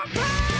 my pain!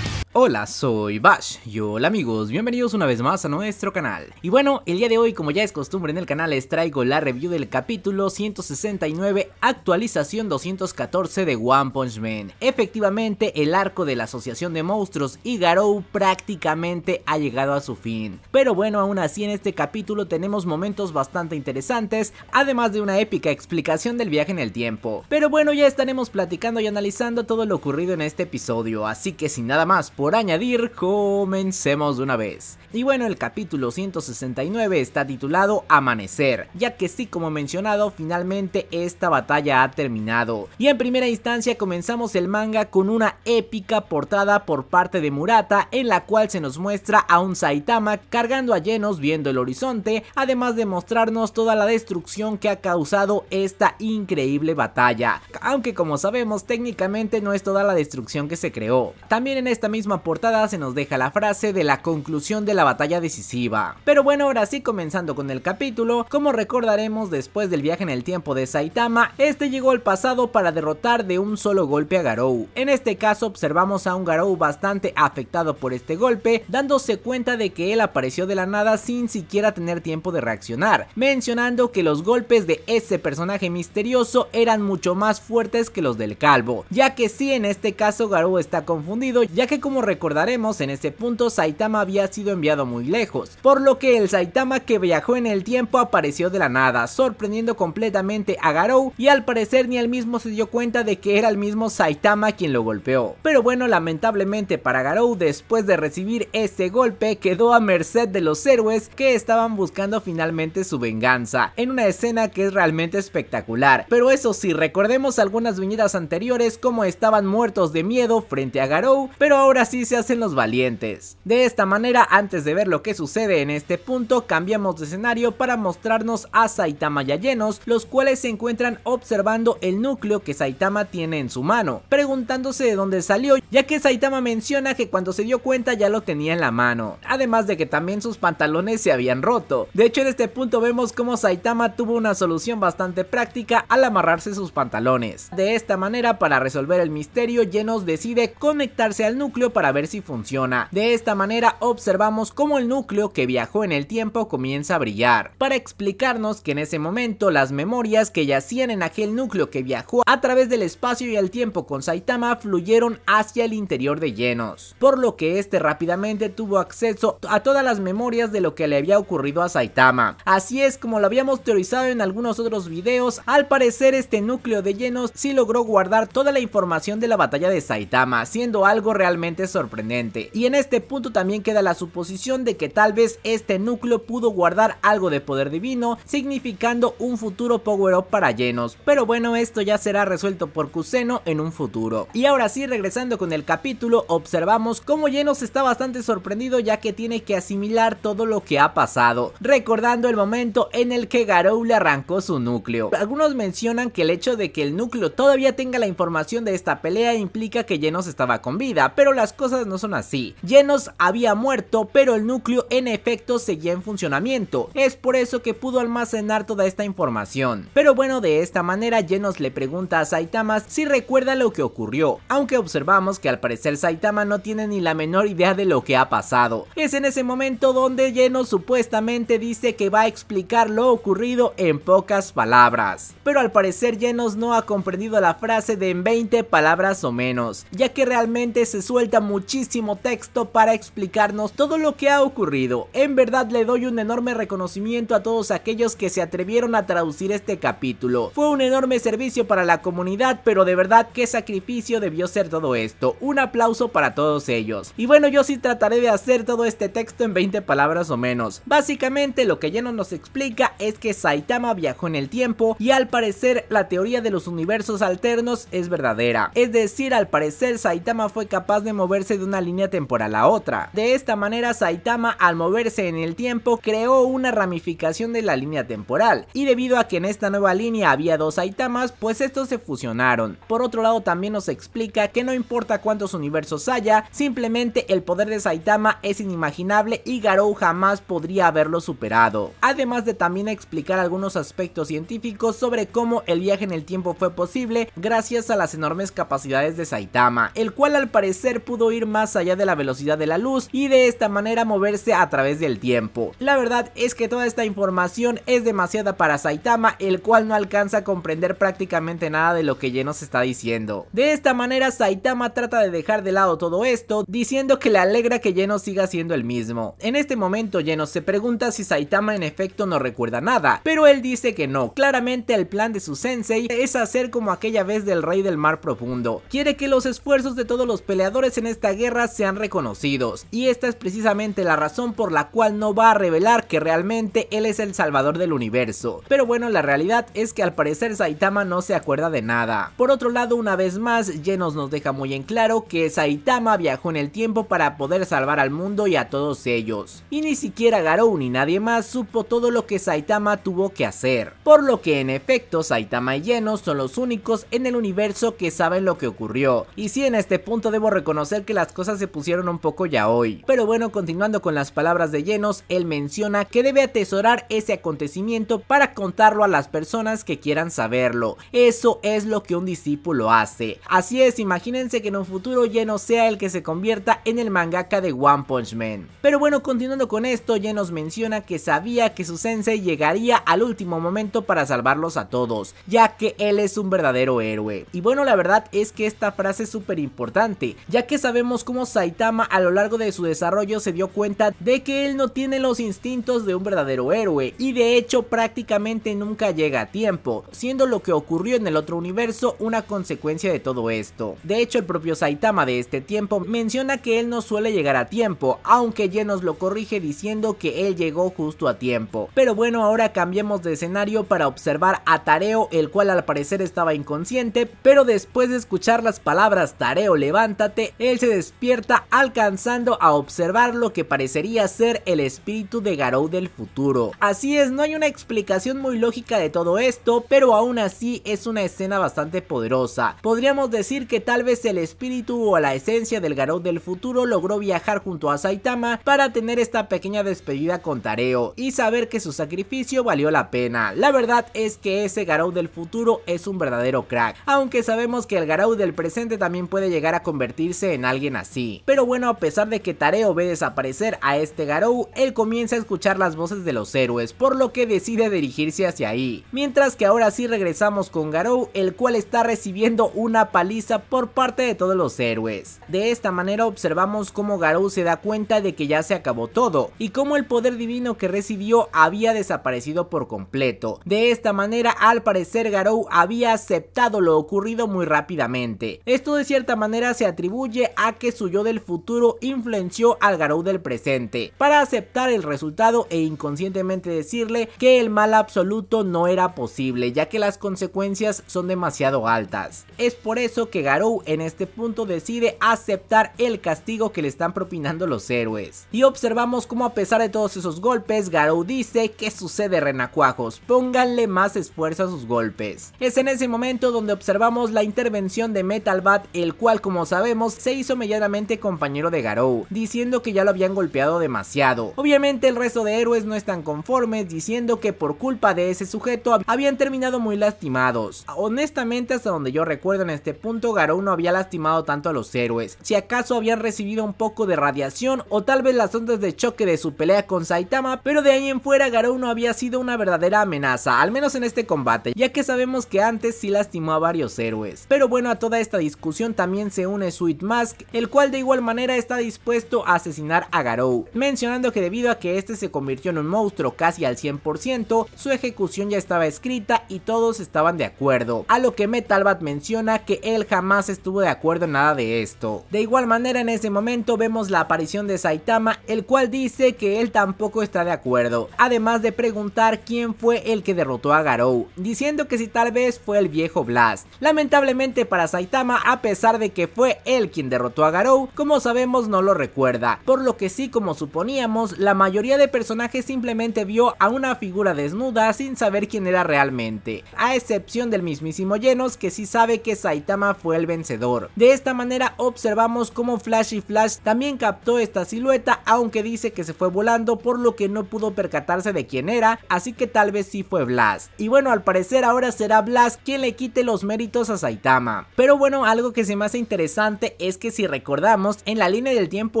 Hola, soy Bash y hola amigos, bienvenidos una vez más a nuestro canal. Y bueno, el día de hoy como ya es costumbre en el canal les traigo la review del capítulo 169 actualización 214 de One Punch Man. Efectivamente el arco de la asociación de monstruos y Garou prácticamente ha llegado a su fin. Pero bueno, aún así en este capítulo tenemos momentos bastante interesantes, además de una épica explicación del viaje en el tiempo. Pero bueno, ya estaremos platicando y analizando todo lo ocurrido en este episodio, así que sin nada más, por añadir, comencemos de una vez. Y bueno, el capítulo 169 está titulado Amanecer, ya que sí, como mencionado, finalmente esta batalla ha terminado. Y en primera instancia comenzamos el manga con una épica portada por parte de Murata, en la cual se nos muestra a un Saitama cargando a llenos viendo el horizonte, además de mostrarnos toda la destrucción que ha causado esta increíble batalla. Aunque como sabemos, técnicamente no es toda la destrucción que se creó. También en esta misma portada se nos deja la frase de la conclusión de la batalla decisiva. Pero bueno, ahora sí comenzando con el capítulo, como recordaremos después del viaje en el tiempo de Saitama, este llegó al pasado para derrotar de un solo golpe a Garou. En este caso observamos a un Garou bastante afectado por este golpe, dándose cuenta de que él apareció de la nada sin siquiera tener tiempo de reaccionar, mencionando que los golpes de ese personaje misterioso eran mucho más fuertes que los del calvo, ya que si en este caso Garou está confundido ya que como recordaremos en este punto Saitama había sido enviado muy lejos, por lo que el Saitama que viajó en el tiempo apareció de la nada, sorprendiendo completamente a Garou y al parecer ni él mismo se dio cuenta de que era el mismo Saitama quien lo golpeó. Pero bueno, lamentablemente para Garou después de recibir este golpe quedó a merced de los héroes que estaban buscando finalmente su venganza, en una escena que es realmente espectacular. Pero eso sí, recordemos algunas viñetas anteriores como estaban muertos de miedo frente a Garou, pero ahora así se hacen los valientes. De esta manera, antes de ver lo que sucede en este punto, cambiamos de escenario para mostrarnos a Saitama y a Llenos, los cuales se encuentran observando el núcleo que Saitama tiene en su mano, preguntándose de dónde salió, ya que Saitama menciona que cuando se dio cuenta ya lo tenía en la mano, además de que también sus pantalones se habían roto. De hecho, en este punto vemos cómo Saitama tuvo una solución bastante práctica al amarrarse sus pantalones. De esta manera, para resolver el misterio, Llenos decide conectarse al núcleo para ver si funciona. De esta manera observamos cómo el núcleo que viajó en el tiempo comienza a brillar, para explicarnos que en ese momento las memorias que yacían en aquel núcleo que viajó a través del espacio y el tiempo con Saitama fluyeron hacia el interior de llenos, por lo que este rápidamente tuvo acceso a todas las memorias de lo que le había ocurrido a Saitama. Así es como lo habíamos teorizado en algunos otros videos, al parecer este núcleo de llenos sí logró guardar toda la información de la batalla de Saitama, siendo algo realmente sorprendente. Y en este punto también queda la suposición de que tal vez este núcleo pudo guardar algo de poder divino, significando un futuro power up para llenos. Pero bueno, esto ya será resuelto por Kuseno en un futuro. Y ahora sí, regresando con el capítulo, observamos cómo llenos está bastante sorprendido ya que tiene que asimilar todo lo que ha pasado, recordando el momento en el que Garou le arrancó su núcleo. Algunos mencionan que el hecho de que el núcleo todavía tenga la información de esta pelea implica que Llenos estaba con vida, pero las cosas no son así. Genos había muerto, pero el núcleo en efecto seguía en funcionamiento. Es por eso que pudo almacenar toda esta información. Pero bueno, de esta manera Genos le pregunta a Saitama si recuerda lo que ocurrió. Aunque observamos que al parecer Saitama no tiene ni la menor idea de lo que ha pasado. Es en ese momento donde Genos supuestamente dice que va a explicar lo ocurrido en pocas palabras. Pero al parecer Genos no ha comprendido la frase de en 20 palabras o menos, ya que realmente se suelta muchísimo texto para explicarnos todo lo que ha ocurrido. En verdad le doy un enorme reconocimiento a todos aquellos que se atrevieron a traducir este capítulo. Fue un enorme servicio para la comunidad, pero de verdad qué sacrificio debió ser todo esto. Un aplauso para todos ellos. Y bueno, yo sí trataré de hacer todo este texto en 20 palabras o menos. Básicamente lo que ya no nos explica es que Saitama viajó en el tiempo y al parecer la teoría de los universos alternos es verdadera. Es decir, al parecer Saitama fue capaz de mover de una línea temporal a otra. De esta manera Saitama al moverse en el tiempo creó una ramificación de la línea temporal y debido a que en esta nueva línea había dos Saitamas pues estos se fusionaron. Por otro lado también nos explica que no importa cuántos universos haya, simplemente el poder de Saitama es inimaginable y Garou jamás podría haberlo superado. Además de también explicar algunos aspectos científicos sobre cómo el viaje en el tiempo fue posible gracias a las enormes capacidades de Saitama, el cual al parecer pudo ir más allá de la velocidad de la luz y de esta manera moverse a través del tiempo. La verdad es que toda esta información es demasiada para Saitama, el cual no alcanza a comprender prácticamente nada de lo que Genos está diciendo. De esta manera Saitama trata de dejar de lado todo esto, diciendo que le alegra que Genos siga siendo el mismo. En este momento Genos se pregunta si Saitama en efecto no recuerda nada, pero él dice que no. Claramente el plan de su sensei es hacer como aquella vez del rey del mar profundo. Quiere que los esfuerzos de todos los peleadores en este esta guerra sean reconocidos y esta es precisamente la razón por la cual no va a revelar que realmente él es el salvador del universo. Pero bueno, la realidad es que al parecer Saitama no se acuerda de nada. Por otro lado, una vez más, Genos nos deja muy en claro que Saitama viajó en el tiempo para poder salvar al mundo y a todos ellos. Y ni siquiera Garou ni nadie más supo todo lo que Saitama tuvo que hacer. Por lo que en efecto, Saitama y Genos son los únicos en el universo que saben lo que ocurrió. Y si en este punto debo reconocer que las cosas se pusieron un poco ya hoy. Pero bueno, continuando con las palabras de Llenos, él menciona que debe atesorar ese acontecimiento para contarlo a las personas que quieran saberlo. Eso es lo que un discípulo hace. Así es, imagínense que en un futuro lleno sea el que se convierta en el mangaka de One Punch Man. Pero bueno, continuando con esto, Llenos menciona que sabía que su sensei llegaría al último momento para salvarlos a todos, ya que él es un verdadero héroe. Y bueno, la verdad es que esta frase es súper importante, ya que sabemos cómo Saitama a lo largo de su desarrollo se dio cuenta de que él no tiene los instintos de un verdadero héroe y de hecho prácticamente nunca llega a tiempo, siendo lo que ocurrió en el otro universo una consecuencia de todo esto. De hecho el propio Saitama de este tiempo menciona que él no suele llegar a tiempo, aunque Genos lo corrige diciendo que él llegó justo a tiempo. Pero bueno ahora cambiemos de escenario para observar a Tareo el cual al parecer estaba inconsciente, pero después de escuchar las palabras Tareo levántate, él se despierta alcanzando a observar lo que parecería ser el espíritu de Garou del futuro. Así es, no hay una explicación muy lógica de todo esto, pero aún así es una escena bastante poderosa. Podríamos decir que tal vez el espíritu o la esencia del Garou del futuro logró viajar junto a Saitama para tener esta pequeña despedida con Tareo y saber que su sacrificio valió la pena. La verdad es que ese Garou del futuro es un verdadero crack, aunque sabemos que el Garou del presente también puede llegar a convertirse en alguien así. Pero bueno, a pesar de que Tareo ve desaparecer a este Garou, él comienza a escuchar las voces de los héroes, por lo que decide dirigirse hacia ahí. Mientras que ahora sí regresamos con Garou, el cual está recibiendo una paliza por parte de todos los héroes. De esta manera observamos cómo Garou se da cuenta de que ya se acabó todo, y cómo el poder divino que recibió había desaparecido por completo. De esta manera, al parecer, Garou había aceptado lo ocurrido muy rápidamente. Esto de cierta manera se atribuye a que su yo del futuro influenció al Garou del presente, para aceptar el resultado e inconscientemente decirle que el mal absoluto no era posible, ya que las consecuencias son demasiado altas. Es por eso que Garou en este punto decide aceptar el castigo que le están propinando los héroes. Y observamos cómo a pesar de todos esos golpes, Garou dice que sucede renacuajos, pónganle más esfuerzo a sus golpes. Es en ese momento donde observamos la intervención de Metal Bat, el cual como sabemos se hizo hizo medianamente compañero de Garou, diciendo que ya lo habían golpeado demasiado. Obviamente el resto de héroes no están conformes, diciendo que por culpa de ese sujeto habían terminado muy lastimados. Honestamente hasta donde yo recuerdo en este punto Garou no había lastimado tanto a los héroes, si acaso habían recibido un poco de radiación o tal vez las ondas de choque de su pelea con Saitama, pero de ahí en fuera Garou no había sido una verdadera amenaza, al menos en este combate, ya que sabemos que antes sí lastimó a varios héroes. Pero bueno, a toda esta discusión también se une Sweet Mask, el cual de igual manera está dispuesto a asesinar a Garou, mencionando que debido a que este se convirtió en un monstruo casi al 100%, su ejecución ya estaba escrita y todos estaban de acuerdo, a lo que Bat menciona que él jamás estuvo de acuerdo en nada de esto. De igual manera en ese momento vemos la aparición de Saitama, el cual dice que él tampoco está de acuerdo, además de preguntar quién fue el que derrotó a Garou, diciendo que si tal vez fue el viejo Blast. Lamentablemente para Saitama, a pesar de que fue él quien derrotó derrotó a Garou, como sabemos no lo recuerda, por lo que sí como suponíamos, la mayoría de personajes simplemente vio a una figura desnuda sin saber quién era realmente, a excepción del mismísimo Llenos que sí sabe que Saitama fue el vencedor. De esta manera observamos cómo Flash y Flash también captó esta silueta aunque dice que se fue volando por lo que no pudo percatarse de quién era, así que tal vez sí fue Blast. Y bueno, al parecer ahora será Blast quien le quite los méritos a Saitama. Pero bueno, algo que se me hace interesante es que si recordamos, en la línea del tiempo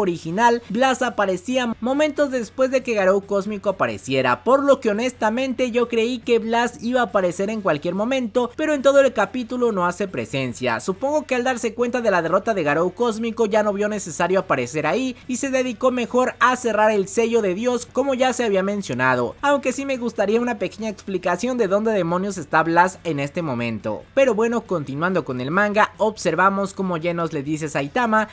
original, Blas aparecía momentos después de que Garou Cósmico apareciera, por lo que honestamente yo creí que Blas iba a aparecer en cualquier momento, pero en todo el capítulo no hace presencia. Supongo que al darse cuenta de la derrota de Garou Cósmico ya no vio necesario aparecer ahí y se dedicó mejor a cerrar el sello de Dios como ya se había mencionado, aunque sí me gustaría una pequeña explicación de dónde demonios está Blas en este momento. Pero bueno, continuando con el manga, observamos cómo Llenos le dice a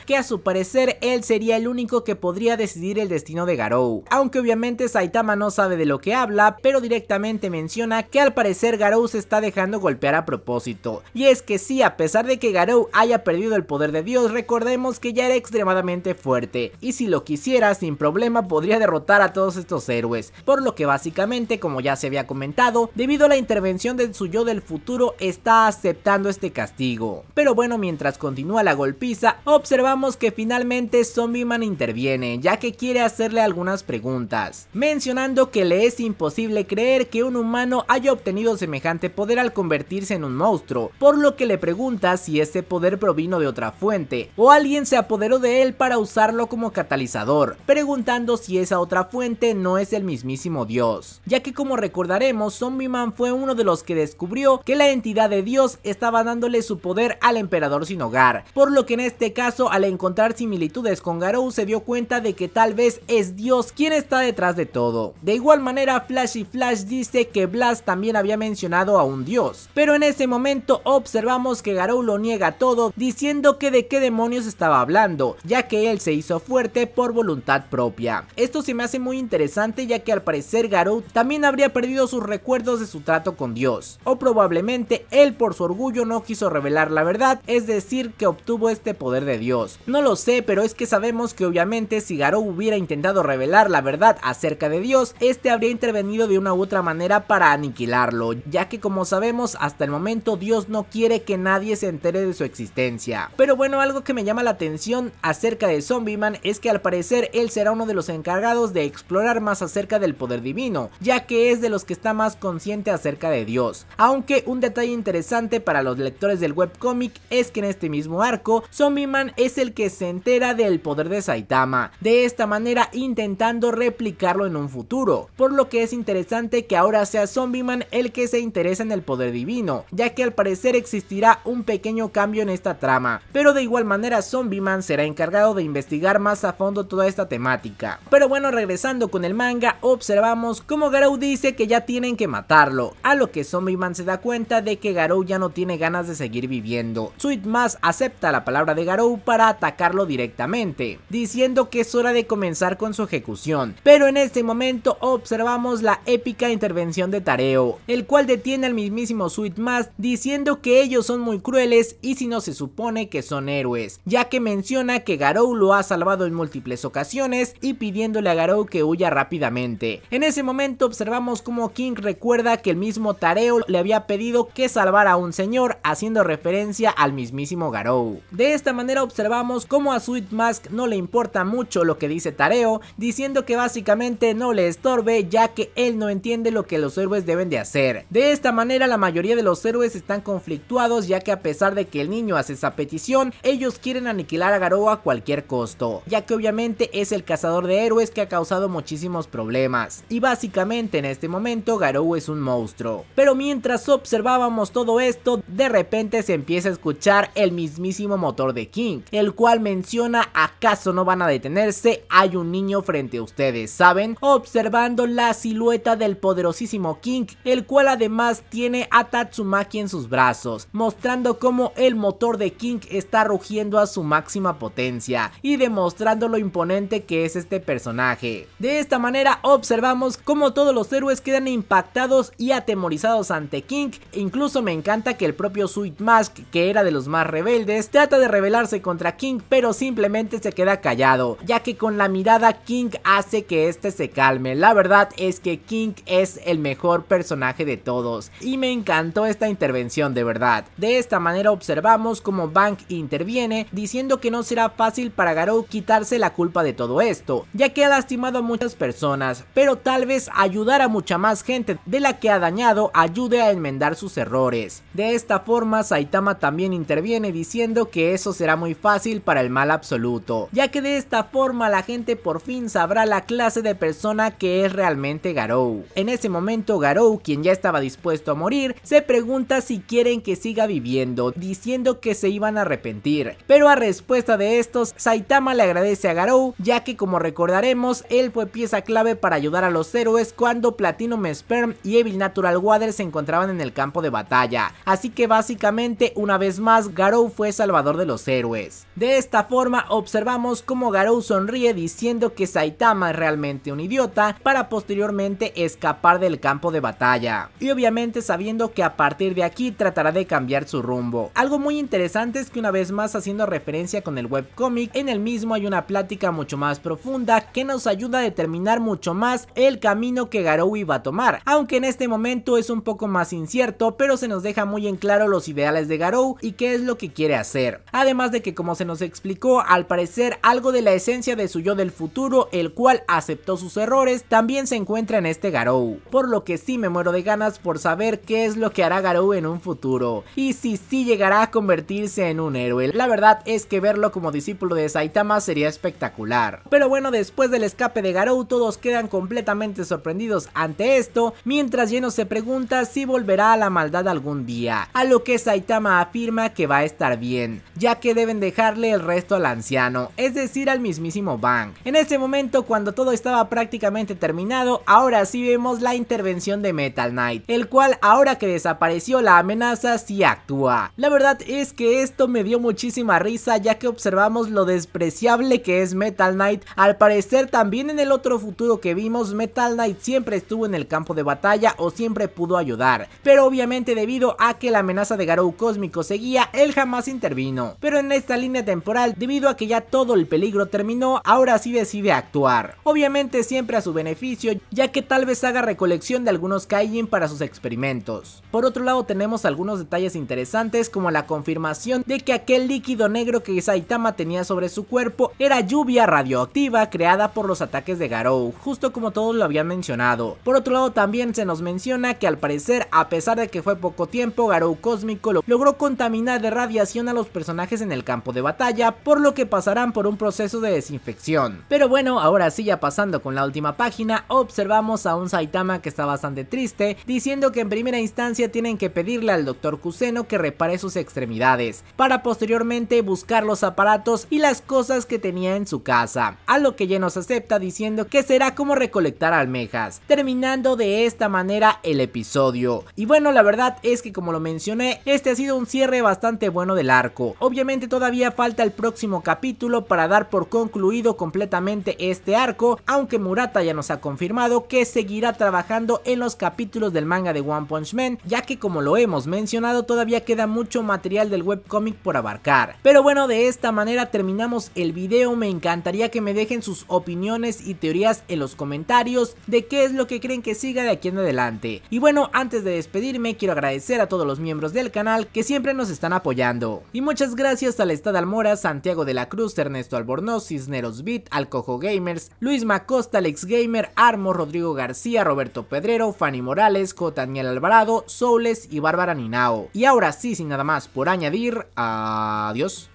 que a su parecer él sería el único que podría decidir el destino de Garou. Aunque obviamente Saitama no sabe de lo que habla, pero directamente menciona que al parecer Garou se está dejando golpear a propósito. Y es que sí, a pesar de que Garou haya perdido el poder de Dios, recordemos que ya era extremadamente fuerte, y si lo quisiera sin problema podría derrotar a todos estos héroes, por lo que básicamente, como ya se había comentado, debido a la intervención de su yo del futuro está aceptando este castigo. Pero bueno, mientras continúa la golpiza, observamos que finalmente Zombie Man interviene, ya que quiere hacerle algunas preguntas, mencionando que le es imposible creer que un humano haya obtenido semejante poder al convertirse en un monstruo, por lo que le pregunta si ese poder provino de otra fuente, o alguien se apoderó de él para usarlo como catalizador, preguntando si esa otra fuente no es el mismísimo Dios, ya que como recordaremos, Zombie Man fue uno de los que descubrió que la entidad de Dios estaba dándole su poder al emperador sin hogar, por lo que en este caso al encontrar similitudes con Garou, se dio cuenta de que tal vez es Dios quien está detrás de todo. De igual manera, Flash y Flash dice que Blast también había mencionado a un dios, pero en ese momento observamos que Garou lo niega todo, diciendo que de qué demonios estaba hablando, ya que él se hizo fuerte por voluntad propia. Esto se me hace muy interesante ya que al parecer Garou también habría perdido sus recuerdos de su trato con Dios, o probablemente él por su orgullo no quiso revelar la verdad, es decir que obtuvo este poder de Dios. No lo sé, pero es que sabemos que obviamente si Garou hubiera intentado revelar la verdad acerca de Dios, este habría intervenido de una u otra manera para aniquilarlo, ya que como sabemos hasta el momento Dios no quiere que nadie se entere de su existencia. Pero bueno, algo que me llama la atención acerca de Zombie Man es que al parecer él será uno de los encargados de explorar más acerca del poder divino, ya que es de los que está más consciente acerca de Dios. Aunque un detalle interesante para los lectores del webcomic es que en este mismo arco, Zombie Man es el que se entera del poder de Saitama, de esta manera intentando replicarlo en un futuro, por lo que es interesante que ahora sea Zombie Man el que se interesa en el poder divino, ya que al parecer existirá un pequeño cambio en esta trama, pero de igual manera Zombieman será encargado de investigar más a fondo toda esta temática. Pero bueno, regresando con el manga, observamos cómo Garou dice que ya tienen que matarlo, a lo que Zombieman Man se da cuenta de que Garou ya no tiene ganas de seguir viviendo. Sweet más acepta la palabra de Garou para atacarlo directamente, diciendo que es hora de comenzar con su ejecución, pero en este momento observamos la épica intervención de Tareo, el cual detiene al mismísimo Sweet Mask diciendo que ellos son muy crueles y si no se supone que son héroes, ya que menciona que Garou lo ha salvado en múltiples ocasiones y pidiéndole a Garou que huya rápidamente. En ese momento observamos como King recuerda que el mismo Tareo le había pedido que salvara a un señor haciendo referencia al mismísimo Garou. De esta manera observamos cómo a Sweet Mask no le importa mucho lo que dice Tareo, diciendo que básicamente no le estorbe ya que él no entiende lo que los héroes deben de hacer. De esta manera la mayoría de los héroes están conflictuados ya que a pesar de que el niño hace esa petición, ellos quieren aniquilar a Garou a cualquier costo, ya que obviamente es el cazador de héroes que ha causado muchísimos problemas. Y básicamente en este momento Garou es un monstruo. Pero mientras observábamos todo esto, de repente se empieza a escuchar el mismísimo motor de King el cual menciona ¿acaso no van a detenerse? Hay un niño frente a ustedes, ¿saben? Observando la silueta del poderosísimo King, el cual además tiene a Tatsumaki en sus brazos, mostrando cómo el motor de King está rugiendo a su máxima potencia y demostrando lo imponente que es este personaje. De esta manera observamos cómo todos los héroes quedan impactados y atemorizados ante King, incluso me encanta que el propio Sweet Mask, que era de los más rebeldes, trata de revelarse contra King pero simplemente se queda callado ya que con la mirada King hace que este se calme. La verdad es que King es el mejor personaje de todos y me encantó esta intervención de verdad. De esta manera observamos como Bank interviene diciendo que no será fácil para Garou quitarse la culpa de todo esto ya que ha lastimado a muchas personas pero tal vez ayudar a mucha más gente de la que ha dañado ayude a enmendar sus errores. De esta forma Saitama también interviene diciendo que eso será muy fácil para el mal absoluto, ya que de esta forma la gente por fin sabrá la clase de persona que es realmente Garou. En ese momento Garou, quien ya estaba dispuesto a morir, se pregunta si quieren que siga viviendo, diciendo que se iban a arrepentir, pero a respuesta de estos, Saitama le agradece a Garou, ya que como recordaremos, él fue pieza clave para ayudar a los héroes cuando Platinum Sperm y Evil Natural Water se encontraban en el campo de batalla, así que básicamente una vez más Garou fue salvador de los héroes. De esta forma observamos cómo Garou sonríe diciendo que Saitama es realmente un idiota para posteriormente escapar del campo de batalla. Y obviamente sabiendo que a partir de aquí tratará de cambiar su rumbo. Algo muy interesante es que una vez más haciendo referencia con el webcomic, en el mismo hay una plática mucho más profunda que nos ayuda a determinar mucho más el camino que Garou iba a tomar, aunque en este momento es un poco más incierto, pero se nos deja muy en claro los ideales de Garou y qué es lo que quiere hacer. Además de que como se nos explicó, al parecer algo de la esencia de su yo del futuro, el cual aceptó sus errores, también se encuentra en este Garou. Por lo que sí me muero de ganas por saber qué es lo que hará Garou en un futuro. Y si sí llegará a convertirse en un héroe. La verdad es que verlo como discípulo de Saitama sería espectacular. Pero bueno, después del escape de Garou, todos quedan completamente sorprendidos ante esto, mientras Lleno se pregunta si volverá a la maldad algún día. A lo que Saitama afirma que va a estar bien, ya que deben dejarle el resto al anciano, es decir al mismísimo Bang. En este momento cuando todo estaba prácticamente terminado, ahora sí vemos la intervención de Metal Knight, el cual ahora que desapareció la amenaza sí actúa. La verdad es que esto me dio muchísima risa ya que observamos lo despreciable que es Metal Knight, al parecer también en el otro futuro que vimos Metal Knight siempre estuvo en el campo de batalla o siempre pudo ayudar, pero obviamente debido a que la amenaza de Garou Cósmico seguía, él jamás intervino, pero en esta línea temporal debido a que ya todo el peligro terminó, ahora sí decide actuar. Obviamente siempre a su beneficio, ya que tal vez haga recolección de algunos Kaijin para sus experimentos. Por otro lado tenemos algunos detalles interesantes como la confirmación de que aquel líquido negro que Saitama tenía sobre su cuerpo era lluvia radioactiva creada por los ataques de Garou, justo como todos lo habían mencionado. Por otro lado también se nos menciona que al parecer, a pesar de que fue poco tiempo, Garou Cósmico logró contaminar de radiación a los personajes en el campo de batalla, por lo que pasarán por un proceso de desinfección. Pero bueno, ahora sí ya pasando con la última página, observamos a un Saitama que está bastante triste, diciendo que en primera instancia tienen que pedirle al Dr. Kuseno que repare sus extremidades, para posteriormente buscar los aparatos y las cosas que tenía en su casa, a lo que nos acepta diciendo que será como recolectar almejas, terminando de esta manera el episodio. Y bueno, la verdad es que como lo mencioné, este ha sido un cierre bastante bueno del arco, obviamente toda todavía falta el próximo capítulo para dar por concluido completamente este arco, aunque Murata ya nos ha confirmado que seguirá trabajando en los capítulos del manga de One Punch Man, ya que como lo hemos mencionado todavía queda mucho material del webcomic por abarcar. Pero bueno, de esta manera terminamos el video, me encantaría que me dejen sus opiniones y teorías en los comentarios de qué es lo que creen que siga de aquí en adelante. Y bueno, antes de despedirme quiero agradecer a todos los miembros del canal que siempre nos están apoyando. Y muchas gracias a Alestad Almora, Santiago de la Cruz, Ernesto Albornoz, Cisneros Beat, Alcojo Gamers, Luis Macosta, Alex Gamer, Armo, Rodrigo García, Roberto Pedrero, Fanny Morales, J. Daniel Alvarado, Soules y Bárbara Ninao. Y ahora sí, sin nada más por añadir, adiós.